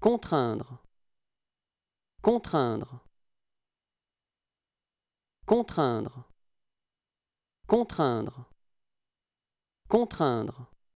Contraindre. Contraindre. Contraindre. Contraindre. Contraindre.